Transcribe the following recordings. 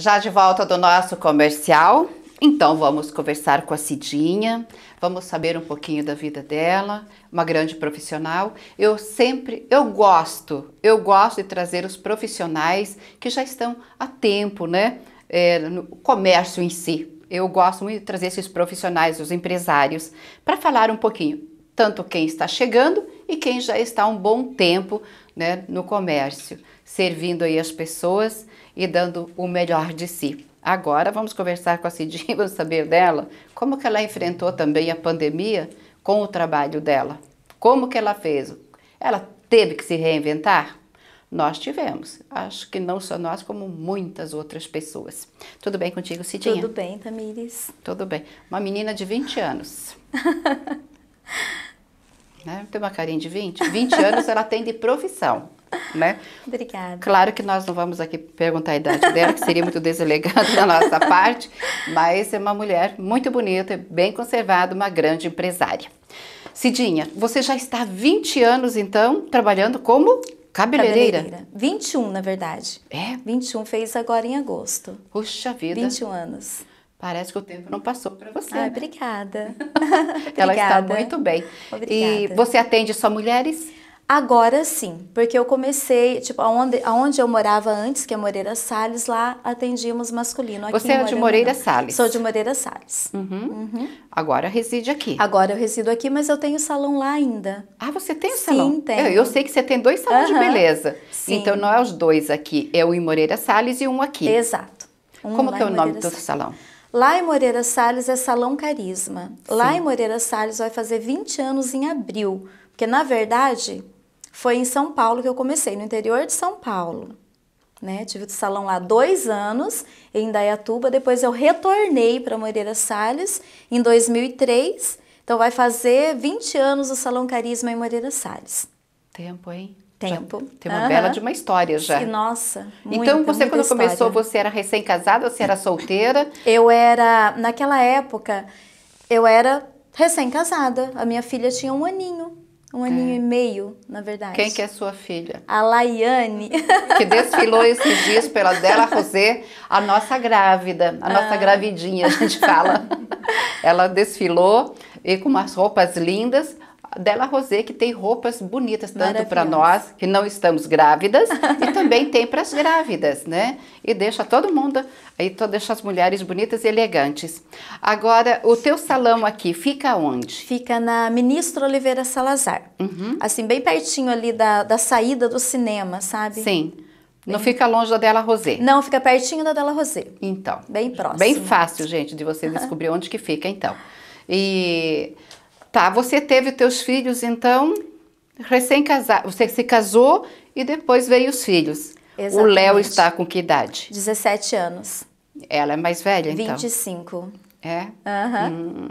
Já de volta do nosso comercial, então vamos conversar com a Cidinha, vamos saber um pouquinho da vida dela, uma grande profissional. Eu sempre, eu gosto, eu gosto de trazer os profissionais que já estão há tempo, né, é, no comércio em si. Eu gosto muito de trazer esses profissionais, os empresários, para falar um pouquinho, tanto quem está chegando e quem já está há um bom tempo né, no comércio, servindo aí as pessoas e dando o melhor de si. Agora vamos conversar com a Cidinha, vamos saber dela, como que ela enfrentou também a pandemia com o trabalho dela. Como que ela fez? Ela teve que se reinventar? Nós tivemos. Acho que não só nós, como muitas outras pessoas. Tudo bem contigo, Cidinha? Tudo bem, Tamires. Tudo bem. Uma menina de 20 anos. né? Tem uma carinha de 20? 20 anos ela tem de profissão né? Obrigada. Claro que nós não vamos aqui perguntar a idade dela, que seria muito deselegante da nossa parte, mas é uma mulher muito bonita, bem conservada, uma grande empresária. Cidinha, você já está há 20 anos, então, trabalhando como cabeleireira? cabeleireira. 21, na verdade. É? 21, fez agora em agosto. Puxa vida. 21 anos. Parece que o tempo não passou para você. Ah, né? obrigada. Ela obrigada. está muito bem. Obrigada. E você atende só mulheres? Agora sim, porque eu comecei, tipo, aonde, aonde eu morava antes, que é Moreira Salles, lá atendíamos masculino. Aqui Você é de Moreira Salles? Sou de Moreira Salles. Uhum. Uhum. Agora reside aqui? Agora eu resido aqui, mas eu tenho salão lá ainda. Ah, você tem salão? Sim, tenho. Eu, eu, sei que você tem dois salões uhum. de beleza. Sim. Então não é os dois aqui, é o em Moreira Salles e um aqui. Exato. Um Como que é o nome do seu salão? Lá em Moreira Salles é Salão Carisma. Sim. Lá em Moreira Salles vai fazer 20 anos em abril. Porque, na verdade, foi em São Paulo que eu comecei, no interior de São Paulo. Né? Tive o salão lá dois anos, em Indaiatuba. Depois eu retornei para Moreira Salles em 2003. Então vai fazer 20 anos o Salão Carisma em Moreira Salles. Tempo, hein? Tempo. Já tem uma uhum. bela de uma história já. Sim, nossa. Então, muita, então você quando história. começou, você era recém-casada, você era solteira? Eu era, naquela época, eu era recém-casada. A minha filha tinha um aninho. Um aninho é. e meio, na verdade. Quem que é sua filha? A Laiane. Que desfilou esses dias pela Della Rosé, a nossa grávida, a nossa ah. gravidinha, a gente fala. Ela desfilou e com umas roupas lindas, Della Rosé, que tem roupas bonitas, tanto para nós que não estamos grávidas, e também tem para as grávidas, né? E deixa todo mundo, aí deixa as mulheres bonitas e elegantes. Agora, o teu salão aqui fica onde? Fica na Ministro Oliveira Salazar. Uhum. Assim, bem pertinho ali da, da saída do cinema, sabe? Sim. Bem... Não fica longe da Della Rosé. Não, fica pertinho da Della Rosé. Então. Bem próximo. Bem fácil, gente, de você descobrir onde que fica, então. E Tá, você teve teus filhos, então, recém-casado. Você se casou e depois veio os filhos. Exatamente. O Léo está com que idade? 17 anos. Ela é mais velha, então? 25. É? Aham. Uhum. Hum.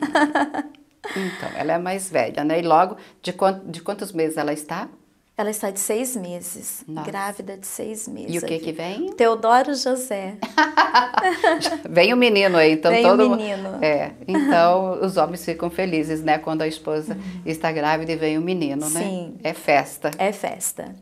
Então, ela é mais velha, né? E logo, de, quant, de quantos meses ela está? Ela está de seis meses, Nossa. grávida de seis meses. E o que que vem? Teodoro José. vem o menino aí, então vem todo o menino. É, então os homens ficam felizes, né, quando a esposa uhum. está grávida e vem o menino, Sim. né? Sim. É festa. É festa.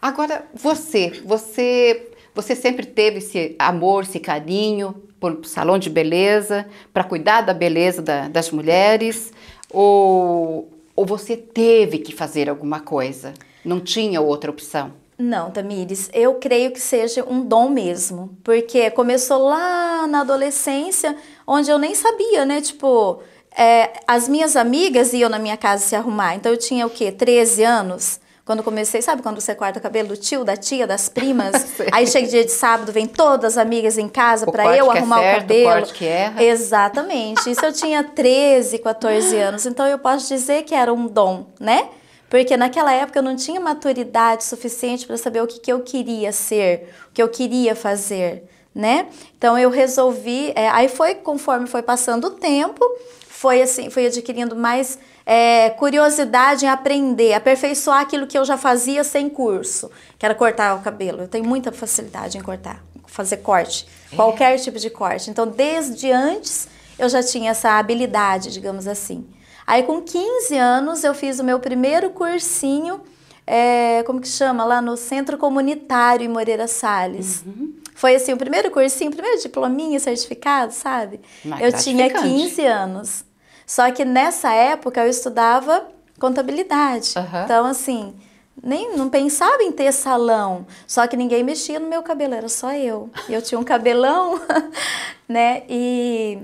Agora você, você, você sempre teve esse amor, esse carinho por salão de beleza, para cuidar da beleza da, das mulheres, ou ou você teve que fazer alguma coisa? Não tinha outra opção. Não, Tamires, eu creio que seja um dom mesmo, porque começou lá na adolescência, onde eu nem sabia, né? Tipo, é, as minhas amigas iam na minha casa se arrumar, então eu tinha o quê? 13 anos. Quando comecei, sabe quando você corta o cabelo do tio, da tia, das primas? aí chega dia de sábado, vem todas as amigas em casa para eu é arrumar é certo, o cabelo. O corte que erra. Exatamente. Isso eu tinha 13, 14 anos, então eu posso dizer que era um dom, né? Porque naquela época eu não tinha maturidade suficiente para saber o que, que eu queria ser, o que eu queria fazer, né? Então eu resolvi. É, aí foi conforme foi passando o tempo, foi assim, fui adquirindo mais é, curiosidade em aprender, aperfeiçoar aquilo que eu já fazia sem curso, que era cortar o cabelo. Eu tenho muita facilidade em cortar, fazer corte, é. qualquer tipo de corte. Então, desde antes eu já tinha essa habilidade, digamos assim. Aí com 15 anos eu fiz o meu primeiro cursinho, é, como que chama? Lá no Centro Comunitário em Moreira Salles. Uhum. Foi assim, o primeiro cursinho, o primeiro diplominha, certificado, sabe? Mas eu tinha 15 anos. Só que nessa época eu estudava contabilidade. Uhum. Então, assim, nem não pensava em ter salão, só que ninguém mexia no meu cabelo, era só eu. Eu tinha um cabelão, né? E,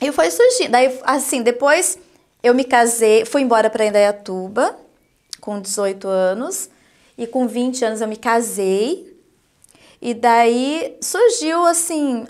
e foi surgindo. Daí, assim, depois eu me casei, fui embora para Indaiatuba com 18 anos e com 20 anos eu me casei. E daí surgiu assim,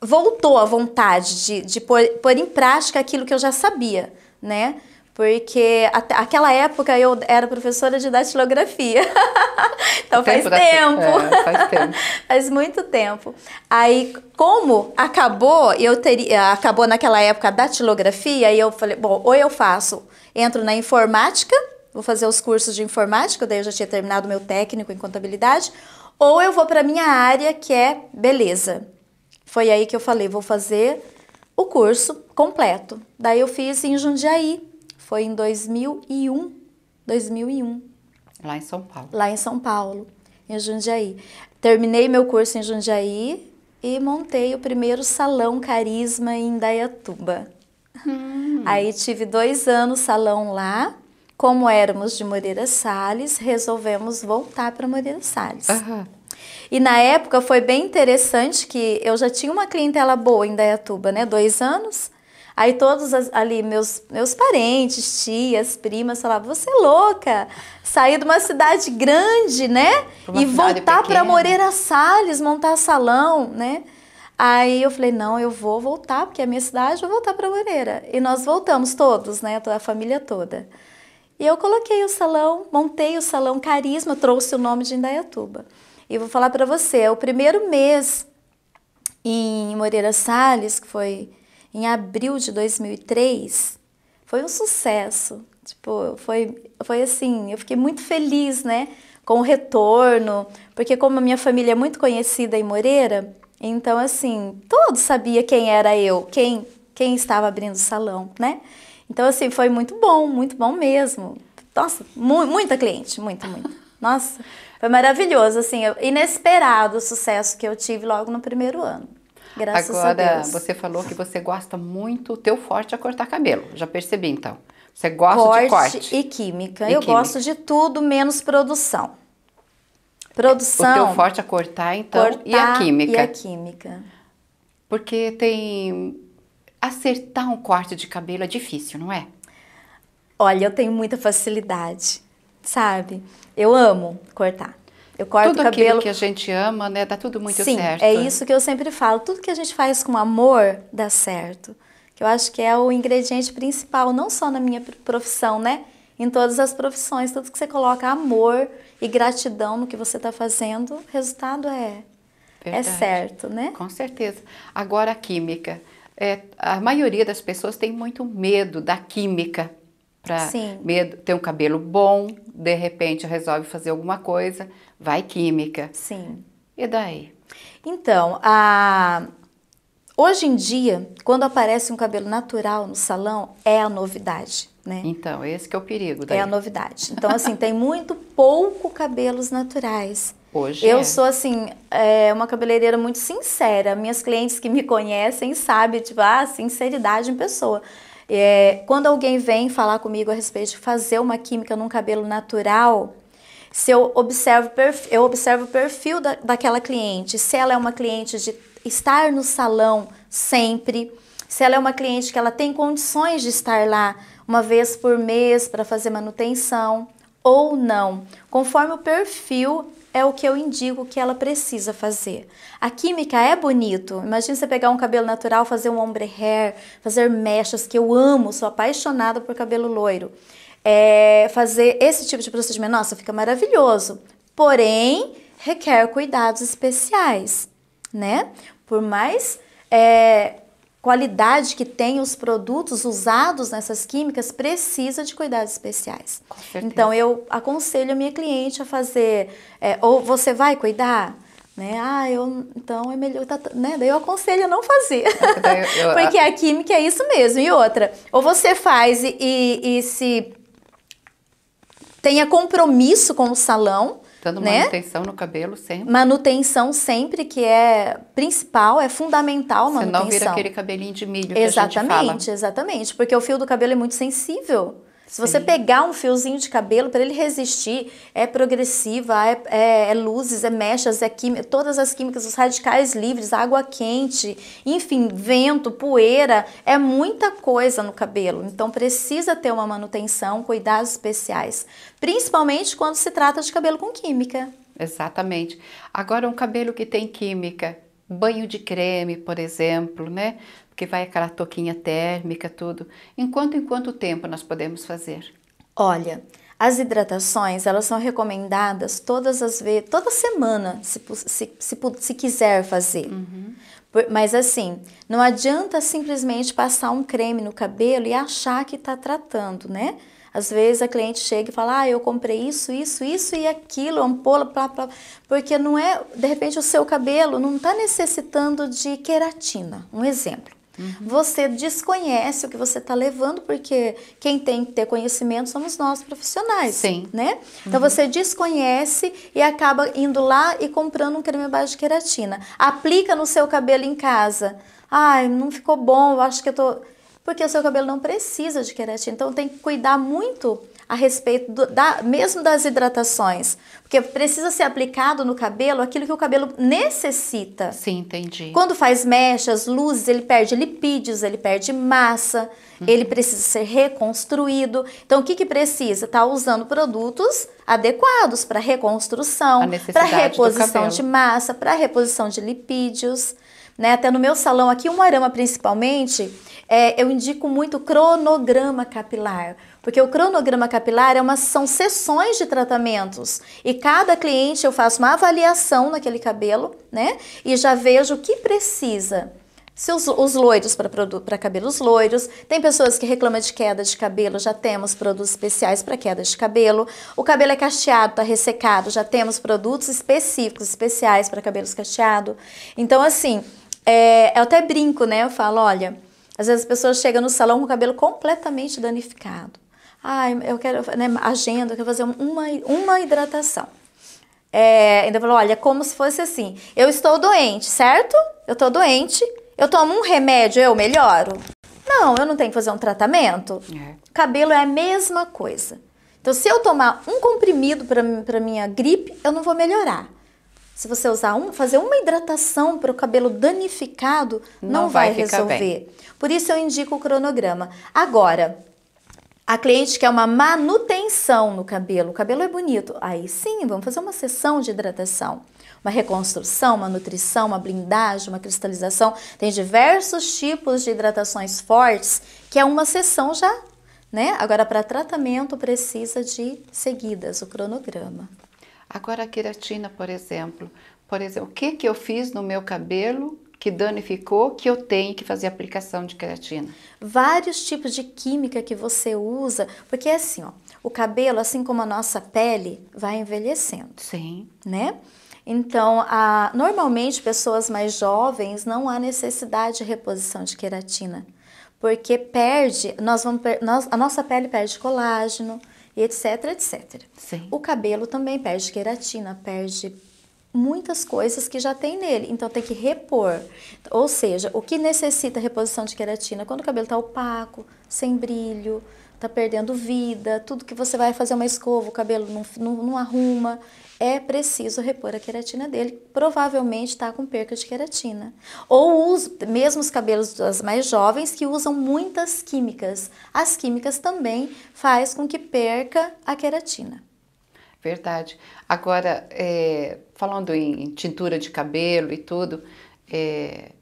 voltou a vontade de, de pôr, pôr em prática aquilo que eu já sabia, né? porque até, aquela época eu era professora de datilografia. então faz tempo. tempo. É, faz tempo. faz muito tempo. Aí, como acabou, eu teria. Acabou naquela época a datilografia, e eu falei, bom, ou eu faço, entro na informática, vou fazer os cursos de informática, daí eu já tinha terminado meu técnico em contabilidade, ou eu vou para minha área que é beleza. Foi aí que eu falei, vou fazer o curso completo. Daí eu fiz em Jundiaí, foi em 2001, 2001. Lá em São Paulo. Lá em São Paulo, em Jundiaí. Terminei meu curso em Jundiaí e montei o primeiro salão carisma em Dayatuba. Hum. Aí tive dois anos salão lá. Como éramos de Moreira Salles, resolvemos voltar para Moreira Salles. E na época foi bem interessante que eu já tinha uma clientela boa em Dayatuba, né? Dois anos. Aí todos ali, meus, meus parentes, tias, primas, falavam, você é louca, sair de uma cidade grande, né? E voltar para Moreira Salles, montar salão, né? Aí eu falei, não, eu vou voltar, porque é minha cidade, vou voltar para Moreira. E nós voltamos todos, né? A família toda. E eu coloquei o salão, montei o salão Carisma, trouxe o nome de Indaiatuba. E vou falar para você, é o primeiro mês em Moreira Salles, que foi em abril de 2003, foi um sucesso. Tipo, foi, foi assim, eu fiquei muito feliz, né? Com o retorno, porque como a minha família é muito conhecida em Moreira, então assim, todos sabia quem era eu, quem, quem estava abrindo o salão, né? Então assim, foi muito bom, muito bom mesmo. Nossa, mu muita cliente, muito, muito. Nossa, foi maravilhoso, assim, inesperado o sucesso que eu tive logo no primeiro ano. Graças Agora, a Deus. você falou que você gosta muito, o teu forte é cortar cabelo. Já percebi então. Você gosta corte de corte. e química. E eu química. gosto de tudo menos produção. Produção. O teu forte é cortar, então, cortar e a química. E a química. Porque tem. Acertar um corte de cabelo é difícil, não é? Olha, eu tenho muita facilidade, sabe? Eu amo cortar. Eu corto tudo o cabelo. aquilo que a gente ama, né? Dá tudo muito Sim, certo. Sim, é isso que eu sempre falo. Tudo que a gente faz com amor dá certo. Que eu acho que é o ingrediente principal, não só na minha profissão, né? Em todas as profissões, tudo que você coloca amor e gratidão no que você está fazendo, o resultado é é certo, né? Com certeza. Agora a química. É, a maioria das pessoas tem muito medo da química, para ter um cabelo bom, de repente resolve fazer alguma coisa, vai química. Sim. E daí? Então, a... hoje em dia, quando aparece um cabelo natural no salão, é a novidade. Né? Então, esse que é o perigo é daí. É a novidade. Então, assim, tem muito pouco cabelos naturais. Hoje Eu é. sou, assim, é, uma cabeleireira muito sincera. Minhas clientes que me conhecem sabem, tipo, a sinceridade em pessoa. É, quando alguém vem falar comigo a respeito de fazer uma química num cabelo natural, se eu observo, eu observo o perfil da, daquela cliente, se ela é uma cliente de estar no salão sempre, se ela é uma cliente que ela tem condições de estar lá uma vez por mês para fazer manutenção ou não. Conforme o perfil, é o que eu indico que ela precisa fazer. A química é bonito. Imagina você pegar um cabelo natural, fazer um ombre hair, fazer mechas, que eu amo, sou apaixonada por cabelo loiro é, fazer esse tipo de procedimento, nossa, fica maravilhoso. Porém, requer cuidados especiais, né? Por mais é, qualidade que tem os produtos usados nessas químicas, precisa de cuidados especiais. Então, eu aconselho a minha cliente a fazer, é, ou você vai cuidar? Né? Ah, eu, então é melhor, tá, tá né? Daí eu aconselho a não fazer. É, Porque a química é isso mesmo. E outra, ou você faz e, e se tenha compromisso com o salão. Dando né? manutenção no cabelo sempre. Manutenção sempre, que é principal, é fundamental manutenção. Senão vira aquele cabelinho de milho Exatamente, exatamente. Porque o fio do cabelo é muito sensível. Se você Sim. pegar um fiozinho de cabelo, para ele resistir, é progressiva, é, é, é luzes, é mechas, é química, todas as químicas, os radicais livres, água quente, enfim, vento, poeira, é muita coisa no cabelo. Então precisa ter uma manutenção, cuidados especiais, principalmente quando se trata de cabelo com química. Exatamente. Agora, um cabelo que tem química, banho de creme, por exemplo, né? Porque vai aquela toquinha térmica, tudo. Enquanto em quanto tempo nós podemos fazer? Olha, as hidratações, elas são recomendadas todas as vezes, toda semana, se, se, se, se quiser fazer. Uhum. Mas assim, não adianta simplesmente passar um creme no cabelo e achar que está tratando, né? Às vezes a cliente chega e fala: Ah, eu comprei isso, isso, isso e aquilo, ampola, é plá, plá. Porque não é, de repente, o seu cabelo não está necessitando de queratina. Um exemplo. Uhum. Você desconhece o que você está levando, porque quem tem que ter conhecimento somos nós profissionais. Sim. Né? Então uhum. você desconhece e acaba indo lá e comprando um creme à base de queratina. Aplica no seu cabelo em casa. Ai, não ficou bom, eu acho que eu tô porque o seu cabelo não precisa de queratina. Então tem que cuidar muito a respeito do, da, mesmo das hidratações, porque precisa ser aplicado no cabelo aquilo que o cabelo necessita. Sim, entendi. Quando faz mechas, luzes, ele perde lipídios, ele perde massa, uhum. ele precisa ser reconstruído. Então o que que precisa? Tá usando produtos adequados para reconstrução, para reposição de massa, para reposição de lipídios né? Até no meu salão aqui, o Moarama principalmente, é, eu indico muito cronograma capilar, porque o cronograma capilar é uma, são sessões de tratamentos e cada cliente eu faço uma avaliação naquele cabelo, né? E já vejo o que precisa. Se os, os loiros para cabelos loiros, tem pessoas que reclamam de queda de cabelo, já temos produtos especiais para queda de cabelo. O cabelo é cacheado, está ressecado, já temos produtos específicos, especiais para cabelos cacheado. Então, assim, é, eu até brinco, né? Eu falo, olha, às vezes as pessoas chegam no salão com o cabelo completamente danificado. Ah, eu quero, né, agenda, eu quero fazer uma, uma hidratação. É, ainda falou, olha, como se fosse assim, eu estou doente, certo? Eu estou doente, eu tomo um remédio, eu melhoro? Não, eu não tenho que fazer um tratamento. É. Cabelo é a mesma coisa. Então, se eu tomar um comprimido para minha gripe, eu não vou melhorar. Se você usar um, fazer uma hidratação para o cabelo danificado, não, não vai, vai resolver. Bem. Por isso eu indico o cronograma. Agora, a cliente quer uma manutenção no cabelo, o cabelo é bonito. Aí sim, vamos fazer uma sessão de hidratação. Uma reconstrução, uma nutrição, uma blindagem, uma cristalização. Tem diversos tipos de hidratações fortes, que é uma sessão já, né? Agora, para tratamento, precisa de seguidas, o cronograma. Agora a queratina, por exemplo, por exemplo, o que que eu fiz no meu cabelo que danificou que eu tenho que fazer aplicação de queratina? Vários tipos de química que você usa, porque é assim, ó, o cabelo, assim como a nossa pele, vai envelhecendo. Sim. Né? Então, a, normalmente pessoas mais jovens não há necessidade de reposição de queratina, porque perde, nós vamos, nós, a nossa pele perde colágeno, e etc, etc. Sim. O cabelo também perde queratina, perde muitas coisas que já tem nele, então tem que repor. Ou seja, o que necessita reposição de queratina? É quando o cabelo está opaco, sem brilho, está perdendo vida, tudo que você vai fazer uma escova, o cabelo não, não, não arruma é preciso repor a queratina dele. Provavelmente está com perca de queratina. Ou uso, mesmo os cabelos das mais jovens que usam muitas químicas. As químicas também faz com que perca a queratina. Verdade. Agora, é, falando em tintura de cabelo e tudo, é,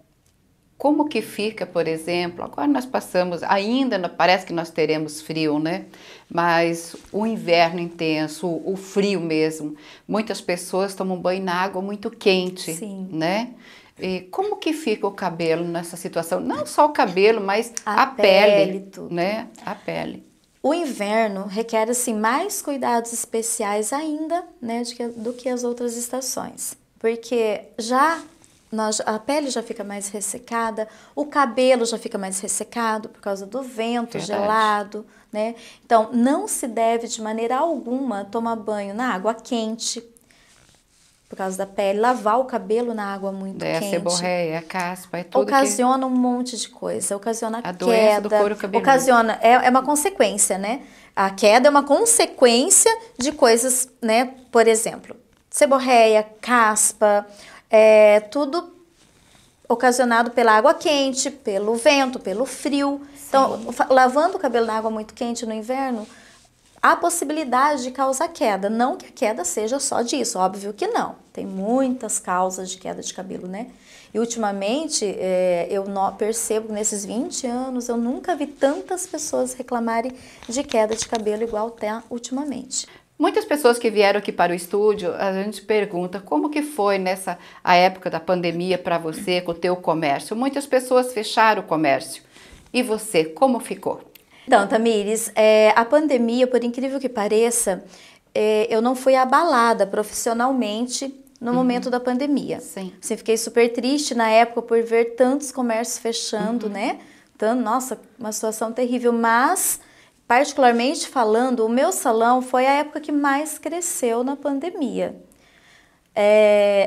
como que fica, por exemplo, agora nós passamos, ainda parece que nós teremos frio, né? Mas o inverno intenso, o frio mesmo, muitas pessoas tomam banho na água muito quente, Sim. né? E como que fica o cabelo nessa situação? Não só o cabelo, mas a, a pele, pele né? A pele. O inverno requer assim mais cuidados especiais ainda, né, do que as outras estações, porque já nós, a pele já fica mais ressecada, o cabelo já fica mais ressecado por causa do vento Verdade. gelado, né? Então, não se deve de maneira alguma tomar banho na água quente, por causa da pele, lavar o cabelo na água muito quente. É a seborreia, a caspa, é tudo Ocasiona que... um monte de coisa, ocasiona a queda, do couro cabeludo. ocasiona, é, é uma consequência, né? A queda é uma consequência de coisas, né? Por exemplo, seborreia, caspa, é tudo ocasionado pela água quente, pelo vento, pelo frio. Então, Sim. Então, lavando o cabelo na água muito quente no inverno, há possibilidade de causar queda. Não que a queda seja só disso, óbvio que não. Tem muitas causas de queda de cabelo, né? E ultimamente, é, eu percebo, que nesses 20 anos, eu nunca vi tantas pessoas reclamarem de queda de cabelo igual até tá ultimamente. Muitas pessoas que vieram aqui para o estúdio, a gente pergunta como que foi nessa a época da pandemia para você com o teu comércio. Muitas pessoas fecharam o comércio. E você, como ficou? Então, Tamires, é, a pandemia, por incrível que pareça, é, eu não fui abalada profissionalmente no uhum. momento da pandemia. Sim. Assim, fiquei super triste na época por ver tantos comércios fechando, uhum. né? Então, nossa, uma situação terrível, mas Particularmente falando, o meu salão foi a época que mais cresceu na pandemia. É,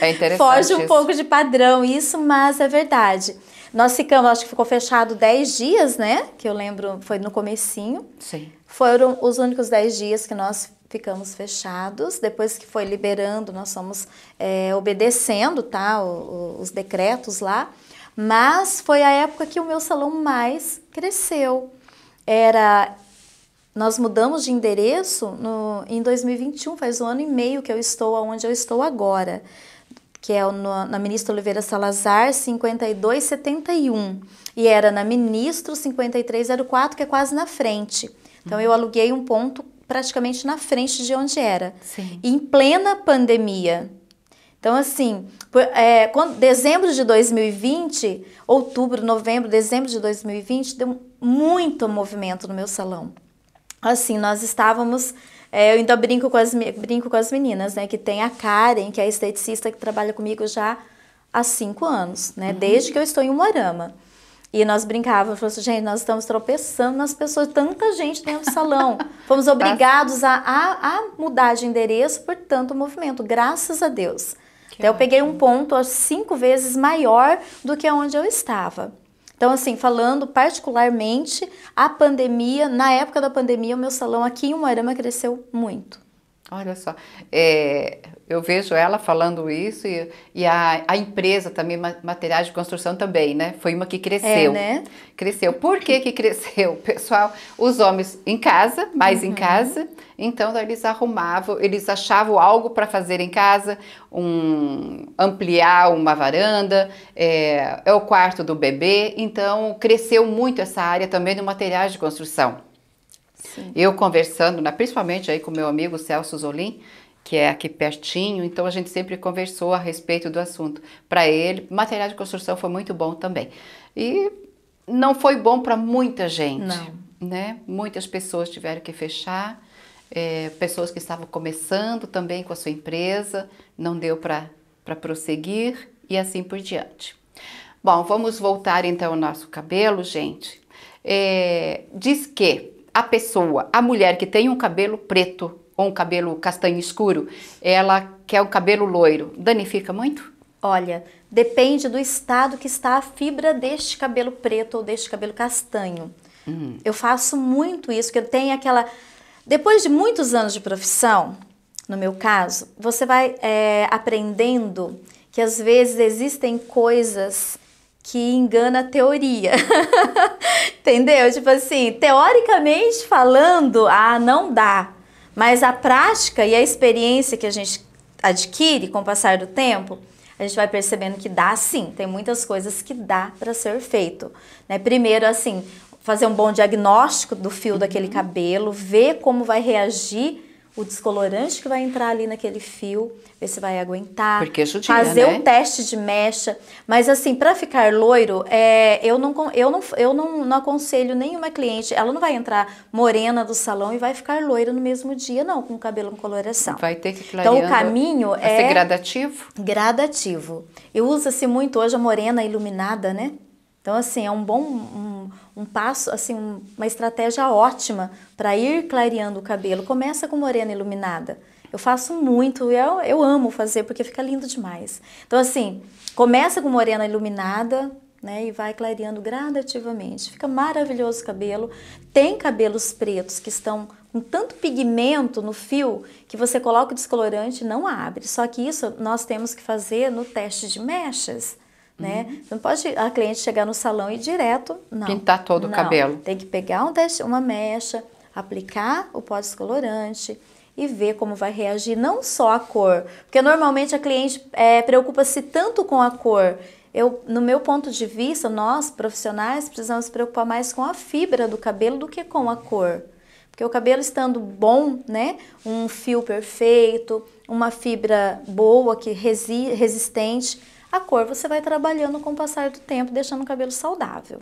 é interessante. Foge um isso. pouco de padrão isso, mas é verdade. Nós ficamos, acho que ficou fechado 10 dias, né? Que eu lembro, foi no comecinho. Sim. Foram os únicos 10 dias que nós ficamos fechados. Depois que foi liberando, nós fomos é, obedecendo, tá? O, o, os decretos lá. Mas foi a época que o meu salão mais cresceu era nós mudamos de endereço no, em 2021, faz um ano e meio que eu estou onde eu estou agora, que é no, na Ministra Oliveira Salazar 5271. E era na Ministro 5304, que é quase na frente. Então eu aluguei um ponto praticamente na frente de onde era. Sim. Em plena pandemia. Então, assim, por, é, quando, dezembro de 2020, outubro, novembro, dezembro de 2020, deu muito movimento no meu salão. Assim, nós estávamos. É, eu ainda brinco com, as, brinco com as meninas, né? Que tem a Karen, que é a esteticista que trabalha comigo já há cinco anos, né? Uhum. Desde que eu estou em Umarama. E nós brincávamos, falamos, assim, gente, nós estamos tropeçando nas pessoas, tanta gente tem do salão. Fomos tá. obrigados a, a, a, mudar de endereço por tanto movimento, graças a Deus. Que então, eu peguei um ponto cinco vezes maior do que onde eu estava. Então, assim, falando particularmente, a pandemia, na época da pandemia, o meu salão aqui em Moarama cresceu muito. Olha só, é, eu vejo ela falando isso e, e a, a, empresa também, materiais de construção também, né? Foi uma que cresceu. É, né? Cresceu. Por que, que cresceu? Pessoal, os homens em casa, mais uhum. em casa, então eles arrumavam, eles achavam algo para fazer em casa, um, ampliar uma varanda, é, é o quarto do bebê, então cresceu muito essa área também no materiais de construção. Sim. Eu conversando, né, principalmente aí com meu amigo Celso Zolim, que é aqui pertinho, então a gente sempre conversou a respeito do assunto. Para ele, material de construção foi muito bom também. E não foi bom para muita gente, não. né? Muitas pessoas tiveram que fechar, é, pessoas que estavam começando também com a sua empresa, não deu para prosseguir e assim por diante. Bom, vamos voltar então ao nosso cabelo, gente. É, diz que a pessoa, a mulher que tem um cabelo preto, com o cabelo castanho escuro, ela quer o cabelo loiro, danifica muito? Olha, depende do estado que está a fibra deste cabelo preto ou deste cabelo castanho. Hum. Eu faço muito isso, que eu tenho aquela. Depois de muitos anos de profissão, no meu caso, você vai é, aprendendo que às vezes existem coisas que engana a teoria. Entendeu? Tipo assim, teoricamente falando, ah, não dá. Mas a prática e a experiência que a gente adquire com o passar do tempo, a gente vai percebendo que dá sim, tem muitas coisas que dá para ser feito. Né? Primeiro, assim, fazer um bom diagnóstico do fio daquele uhum. cabelo, ver como vai reagir o descolorante que vai entrar ali naquele fio, ver se vai aguentar. Judia, é fazer né? um teste de mecha. Mas assim, para ficar loiro, é, eu, não, eu, não, eu não, não aconselho nenhuma cliente, ela não vai entrar morena do salão e vai ficar loira no mesmo dia, não, com o cabelo com coloração. Vai ter que clareando. Então o caminho é... Vai ser é gradativo? Gradativo. E usa-se muito hoje a morena iluminada, né? Então, assim, é um bom um, um passo, assim, um, uma estratégia ótima para ir clareando o cabelo. Começa com morena iluminada. Eu faço muito, eu, eu amo fazer porque fica lindo demais. Então, assim, começa com morena iluminada, né, e vai clareando gradativamente. Fica maravilhoso o cabelo. Tem cabelos pretos que estão com tanto pigmento no fio que você coloca o descolorante e não abre. Só que isso nós temos que fazer no teste de mechas né? Uhum. Você não pode a cliente chegar no salão e ir direto, não. Pintar todo não. o cabelo. Tem que pegar um teste, uma mecha, aplicar o pó descolorante e ver como vai reagir não só a cor, porque normalmente a cliente é, preocupa-se tanto com a cor. Eu, no meu ponto de vista, nós profissionais precisamos preocupar mais com a fibra do cabelo do que com a cor. Porque o cabelo estando bom, né? Um fio perfeito, uma fibra boa, que resi resistente, a cor você vai trabalhando com o passar do tempo, deixando o cabelo saudável.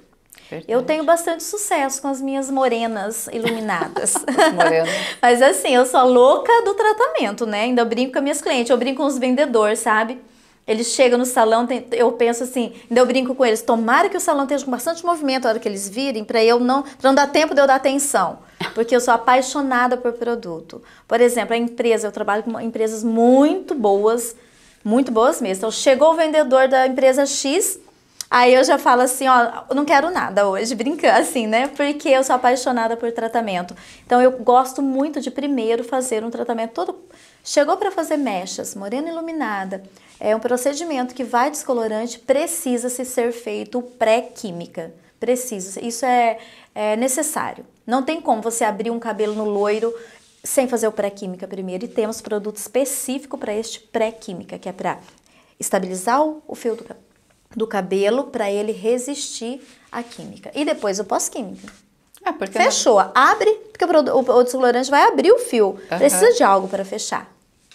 Verdade. Eu tenho bastante sucesso com as minhas morenas iluminadas. Morena. Mas assim, eu sou louca do tratamento, né? Ainda brinco com as minhas clientes, eu brinco com os vendedores, sabe? Eles chegam no salão, eu penso assim, ainda eu brinco com eles, tomara que o salão esteja com bastante movimento na hora que eles virem, para eu não, pra não dar tempo de eu dar atenção, porque eu sou apaixonada por produto. Por exemplo, a empresa, eu trabalho com empresas muito boas, muito boas mesmo. Então, chegou o vendedor da empresa X, Aí eu já falo assim, ó, não quero nada hoje, brincando assim, né? Porque eu sou apaixonada por tratamento. Então eu gosto muito de primeiro fazer um tratamento todo. Chegou para fazer mechas, morena iluminada. É um procedimento que vai descolorante, precisa se ser feito pré-química. Precisa, isso é, é necessário. Não tem como você abrir um cabelo no loiro sem fazer o pré-química primeiro. E temos produto específico para este pré-química, que é para estabilizar o fio do, do cabelo, para ele resistir à química. E depois o pós-química. É Fechou, não... abre, porque o, o, o vai abrir o fio. Precisa de algo para fechar.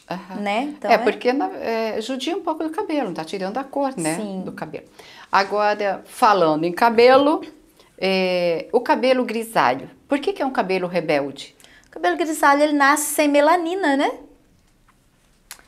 Uhum. Né? Então, é, é, porque na, é, judia um pouco do cabelo, tá tirando a cor, né? Sim. Do cabelo. Agora, falando em cabelo, é, o cabelo grisalho. Por que, que é um cabelo rebelde? cabelo grisalho ele nasce sem melanina, né?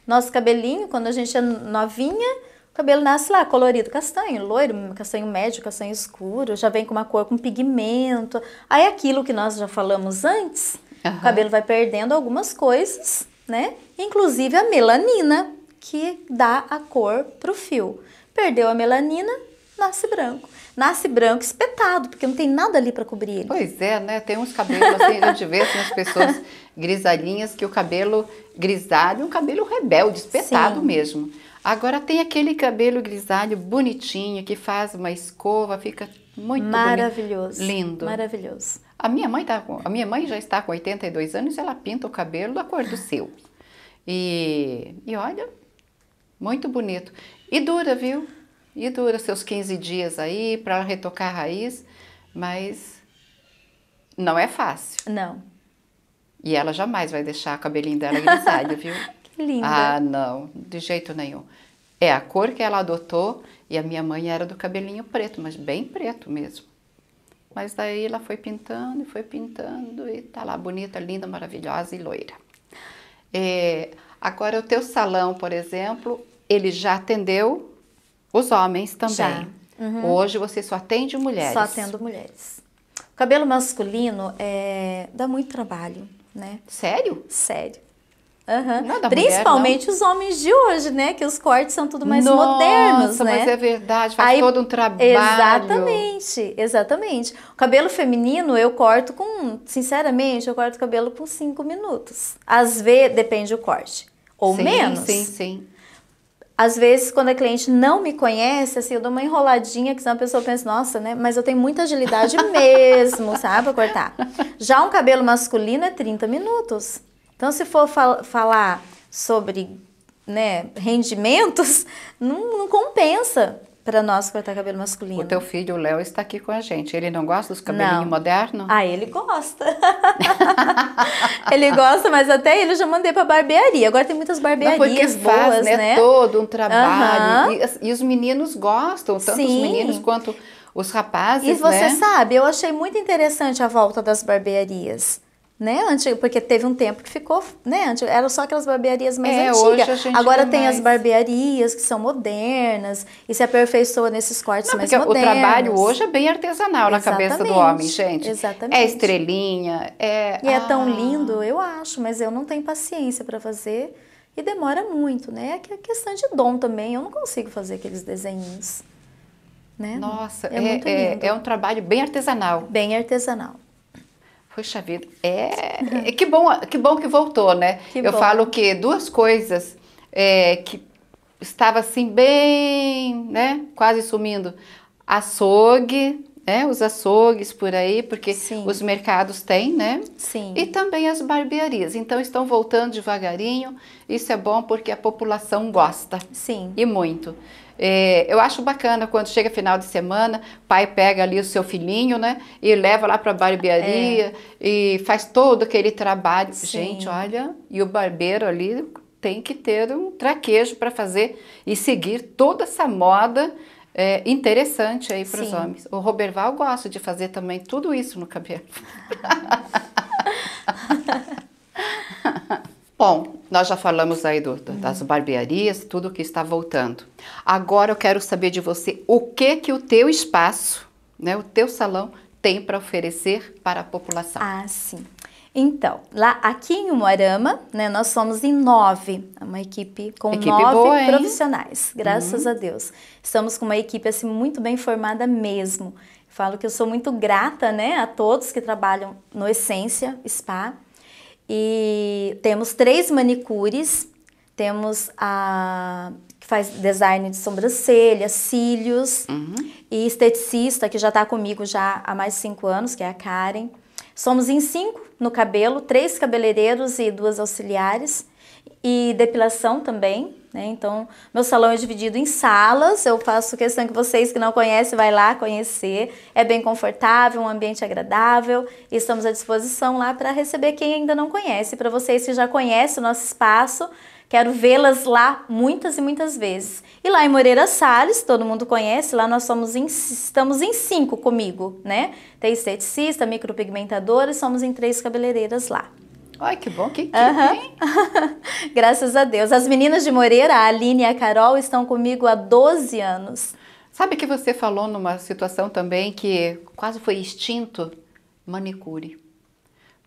Nosso cabelinho, quando a gente é novinha, o cabelo nasce lá colorido, castanho, loiro, castanho médio, castanho escuro, já vem com uma cor com pigmento. Aí aquilo que nós já falamos antes, uhum. o cabelo vai perdendo algumas coisas, né? Inclusive a melanina, que dá a cor pro fio. Perdeu a melanina, nasce branco. Nasce branco espetado, porque não tem nada ali para cobrir ele. Pois é, né? Tem uns cabelos assim, eu te vejo as pessoas grisalhinhas que o cabelo grisalho é um cabelo rebelde, espetado Sim. mesmo. Agora tem aquele cabelo grisalho bonitinho que faz uma escova, fica muito maravilhoso. Bonito, lindo. Maravilhoso. A minha mãe tá com, a minha mãe já está com 82 anos, e ela pinta o cabelo da cor do seu. E, e olha, muito bonito. E dura, viu? E dura seus 15 dias aí para retocar a raiz, mas não é fácil. Não. E ela jamais vai deixar o cabelinho dela grisalho, viu? que linda. Ah, não, de jeito nenhum. É a cor que ela adotou e a minha mãe era do cabelinho preto, mas bem preto mesmo. Mas daí ela foi pintando e foi pintando e tá lá bonita, linda, maravilhosa e loira. É, agora o teu salão, por exemplo, ele já atendeu os homens também. Uhum. Hoje você só atende mulheres. Só atendo mulheres. O cabelo masculino é, dá muito trabalho, né? Sério? Sério. Uhum. Principalmente mulher, os homens de hoje, né? Que os cortes são tudo mais Nossa, modernos, né? mas é verdade, faz Aí, todo um trabalho. Exatamente, exatamente. O cabelo feminino eu corto com, sinceramente, eu corto o cabelo com 5 minutos. Às vezes, depende do corte. Ou sim, menos. Sim, sim. Às vezes, quando a cliente não me conhece, assim, eu dou uma enroladinha que senão a pessoa pensa, nossa, né? Mas eu tenho muita agilidade mesmo, sabe? Pra cortar. Já um cabelo masculino é 30 minutos. Então, se for fal falar sobre né, rendimentos, não, não compensa para nós cortar cabelo masculino. O teu filho, o Léo, está aqui com a gente. Ele não gosta dos cabelinhos modernos? Ah, ele gosta. ele gosta, mas até ele já mandei para barbearia. Agora tem muitas barbearias não, porque boas, faz, né? né? Todo um trabalho. E, e, os meninos gostam, tanto Sim. os meninos quanto os rapazes, E você né? sabe, eu achei muito interessante a volta das barbearias né? Antigo, porque teve um tempo que ficou, né? Antigo, era só aquelas barbearias mais é, antigas. Agora tem mais... as barbearias que são modernas e se aperfeiçoa nesses cortes Não, mais modernos. O trabalho hoje é bem artesanal Exatamente. na cabeça do homem, gente. Exatamente. É estrelinha, é. E ah. é tão ah. lindo, eu acho, mas eu não tenho paciência para fazer e demora muito, né? É, é questão de dom também. Eu não consigo fazer aqueles desenhinhos. Né? Nossa, é, é, é, é um trabalho bem artesanal. Bem artesanal. Poxa vida, é, é, que bom, que bom que voltou, né? Que eu bom. falo que duas coisas é, que estava assim bem, né, quase sumindo, açougue, né, os açougues por aí, porque Sim. os mercados têm, né? Sim. E também as barbearias. Então estão voltando devagarinho. Isso é bom porque a população gosta. Sim. E muito. É, eu acho bacana quando chega final de semana, pai pega ali o seu filhinho, né? E leva lá para a barbearia é. e faz todo aquele trabalho. Sim. Gente, olha, e o barbeiro ali tem que ter um traquejo para fazer e seguir toda essa moda é, interessante aí para os homens. O Roberval gosta de fazer também tudo isso no cabelo. Bom, nós já falamos aí do, do, das barbearias, tudo que está voltando. Agora eu quero saber de você o que que o teu espaço, né, o teu salão tem para oferecer para a população. Ah, sim. Então, lá aqui em Umuarama, né, nós somos em nove, é uma equipe com equipe nove boa, profissionais, graças uhum. a Deus. Estamos com uma equipe assim muito bem formada mesmo. Falo que eu sou muito grata, né, a todos que trabalham no Essência Spa, e temos três manicures, temos a que faz design de sobrancelha, cílios uhum. e esteticista que já está comigo já há mais de cinco anos, que é a Karen. Somos em cinco no cabelo, três cabeleireiros e duas auxiliares e depilação também. Né? Então, meu salão é dividido em salas, eu faço questão que vocês que não conhecem, vai lá conhecer. É bem confortável, um ambiente agradável e estamos à disposição lá para receber quem ainda não conhece. Para vocês que já conhecem o nosso espaço, Quero vê-las lá muitas e muitas vezes. E lá em Moreira Salles, todo mundo conhece, lá nós somos em, estamos em cinco comigo, né? Tem esteticista, micropigmentadora e somos em três cabeleireiras lá. Ai, que bom, que, que uhum. Graças a Deus. As meninas de Moreira, a Aline e a Carol, estão comigo há 12 anos. Sabe que você falou numa situação também que quase foi extinto? Manicure.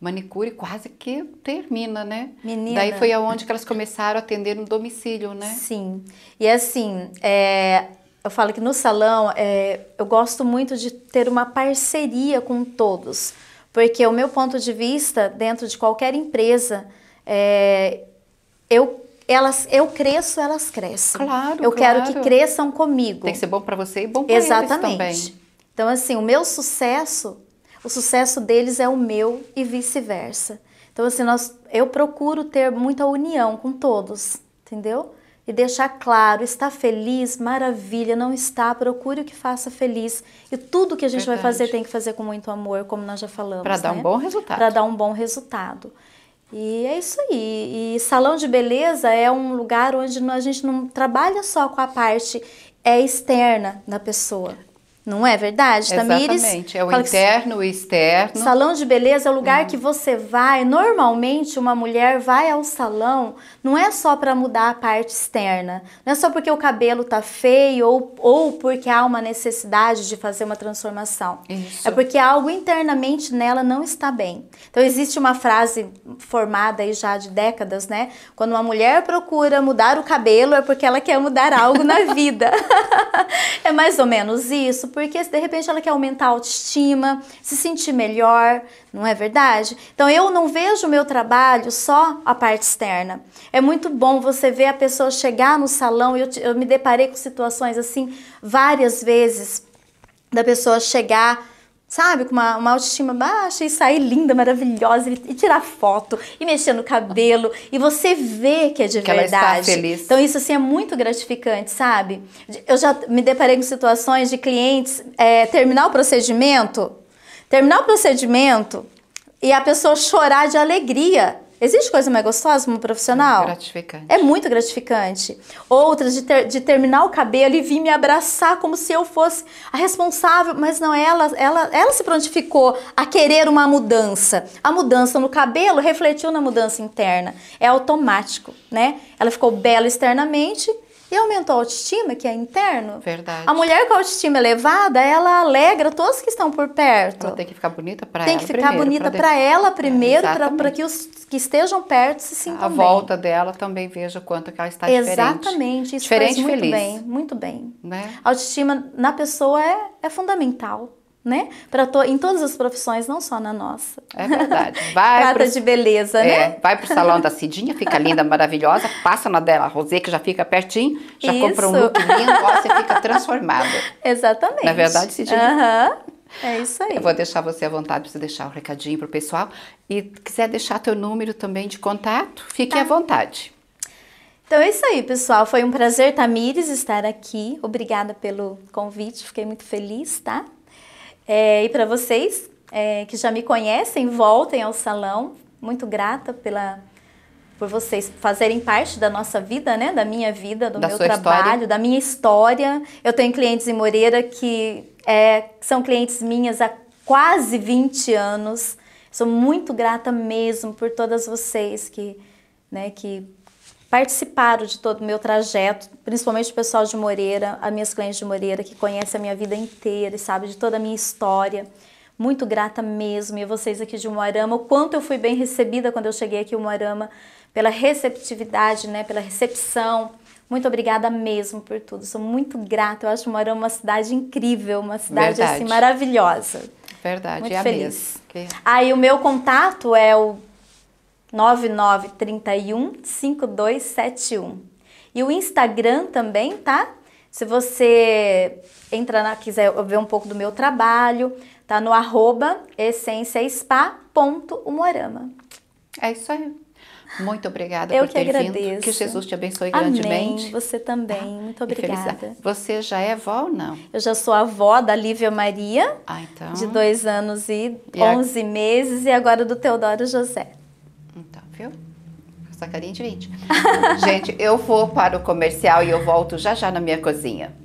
Manicure quase que termina, né? Menina. Daí foi aonde que elas começaram a atender no domicílio, né? Sim. E assim, é, eu falo que no salão é, eu gosto muito de ter uma parceria com todos porque o meu ponto de vista dentro de qualquer empresa, é, eu elas, eu cresço, elas crescem. Claro, Eu claro. quero que cresçam comigo. Tem que ser bom para você e bom para eles também. Então, assim, o meu sucesso, o sucesso deles é o meu e vice-versa. Então, assim, nós, eu procuro ter muita união com todos, entendeu? e deixar claro, está feliz, maravilha, não está, procure o que faça feliz. E tudo que a gente Verdade. vai fazer tem que fazer com muito amor, como nós já falamos. Para dar um né? bom resultado. Para dar um bom resultado. E é isso aí. E salão de beleza é um lugar onde a gente não trabalha só com a parte é externa da pessoa. Não é verdade, Tamires? Exatamente, é o Fala interno que... o externo. Salão de beleza é o lugar uhum. que você vai. Normalmente, uma mulher vai ao salão, não é só para mudar a parte externa. Não é só porque o cabelo tá feio ou, ou porque há uma necessidade de fazer uma transformação. Isso. É porque algo internamente nela não está bem. Então, existe uma frase formada aí já de décadas, né? Quando uma mulher procura mudar o cabelo, é porque ela quer mudar algo na vida. é mais ou menos isso porque de repente ela quer aumentar a autoestima, se sentir melhor, não é verdade? Então eu não vejo o meu trabalho só a parte externa. É muito bom você ver a pessoa chegar no salão, eu, eu me deparei com situações assim várias vezes, da pessoa chegar sabe, com uma, uma autoestima baixa e sair linda, maravilhosa e, e, tirar foto e mexer no cabelo e você vê que é de que verdade. Ela está feliz. Então isso assim é muito gratificante, sabe? Eu já me deparei com situações de clientes é, terminar o procedimento, terminar o procedimento e a pessoa chorar de alegria Existe coisa mais gostosa como profissional? É gratificante. É muito gratificante. Outras de, ter, de terminar o cabelo e vir me abraçar como se eu fosse a responsável, mas não, ela, ela, ela se prontificou a querer uma mudança. A mudança no cabelo refletiu na mudança interna. É automático, né? Ela ficou bela externamente e aumentou a autoestima, que é interno. Verdade. A mulher com a autoestima elevada, ela alegra todos que estão por perto. Ela tem que ficar bonita para ela. Tem que ficar primeiro, bonita para ela é, primeiro, é, para que os que estejam perto se sintam a bem. A volta dela também veja quanto que ela está diferente. Exatamente, isso diferente, faz muito feliz. bem, muito bem. Né? A autoestima na pessoa é, é fundamental né? Para to em todas as profissões, não só na nossa. É verdade. Vai Trata de beleza, né? é, né? Vai pro salão da Cidinha, fica linda, maravilhosa, passa na dela Rosé, que já fica pertinho, já Isso. compra um look lindo, você fica transformada. Exatamente. Na é verdade, Cidinha. Uhum. É isso aí. Eu vou deixar você à vontade para deixar o um recadinho para o pessoal. E quiser deixar teu número também de contato, fique tá. à vontade. Então é isso aí, pessoal. Foi um prazer, Tamires, estar aqui. Obrigada pelo convite, fiquei muito feliz, tá? É, e para vocês é, que já me conhecem, voltem ao salão. Muito grata pela por vocês fazerem parte da nossa vida, né? Da minha vida, do da meu trabalho, história. da minha história. Eu tenho clientes em Moreira que é, são clientes minhas há quase 20 anos. Sou muito grata mesmo por todas vocês que, né, que participaram de todo o meu trajeto, principalmente o pessoal de Moreira, as minhas clientes de Moreira, que conhecem a minha vida inteira e sabe de toda a minha história. Muito grata mesmo, e vocês aqui de Moarama, o quanto eu fui bem recebida quando eu cheguei aqui em Moarama, pela receptividade, né, pela recepção. Muito obrigada mesmo por tudo, sou muito grata. Eu acho Moarama uma cidade incrível, uma cidade assim, Verdade. assim maravilhosa. Verdade, muito é feliz. Aí ah, o meu contato é o 9931 5271. E o Instagram também, tá? Se você entrar na, quiser ver um pouco do meu trabalho, tá no arroba essenciaspa.umorama. É isso aí. Muito obrigada Eu por que ter agradeço. vindo. Que Jesus te abençoe Amém. grandemente. Você também. Tá? Muito obrigada. Você já é avó ou não? Eu já sou avó da Lívia Maria, ah, então. de dois anos e, e onze a... meses, e agora do Teodoro José. Então, viu? Essa carinha é de 20. Gente, eu vou para o comercial e eu volto já já na minha cozinha.